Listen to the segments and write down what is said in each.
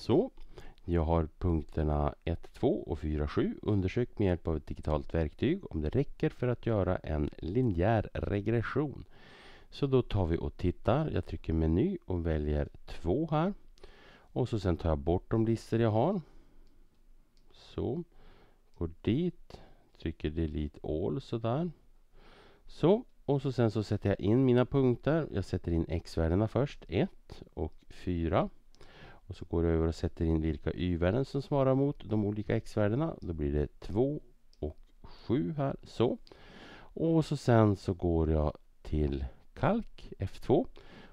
Så, jag har punkterna 1, 2 och 4, 7 Undersök med hjälp av ett digitalt verktyg om det räcker för att göra en linjär regression. Så då tar vi och tittar. Jag trycker meny och väljer 2 här. Och så sen tar jag bort de listor jag har. Så. Går dit. Trycker delete all sådär. Så. Och så sen så sätter jag in mina punkter. Jag sätter in x-värdena först. 1 och 4. Och så går jag över och sätter in vilka y-värden som svarar mot de olika x-värdena. Då blir det 2 och 7 här. Så. Och så sen så går jag till kalk F2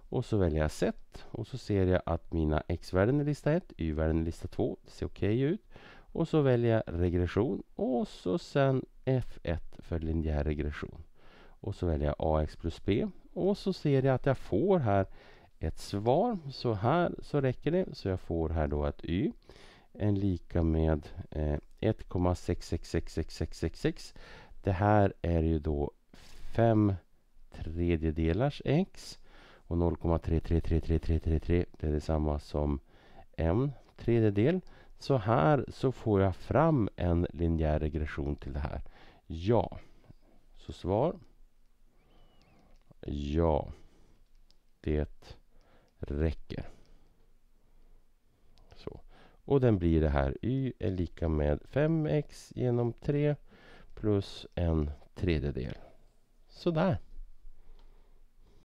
och så väljer jag set och så ser jag att mina x-värden är lista 1, y-värden är lista 2, det ser okej okay ut. Och så väljer jag regression och så sen F1 för linjär regression. Och så väljer jag AX plus B och så ser jag att jag får här ett svar. Så här så räcker det. Så jag får här då att y är lika med eh, 1,666666. Det här är ju då 5 tredjedelars x. Och 0,333333 det är detsamma som en tredjedel. Så här så får jag fram en linjär regression till det här. Ja. Så svar. Ja. Det räcker. Så. Och den blir det här. Y är lika med 5x genom 3 plus en tredjedel. Sådär.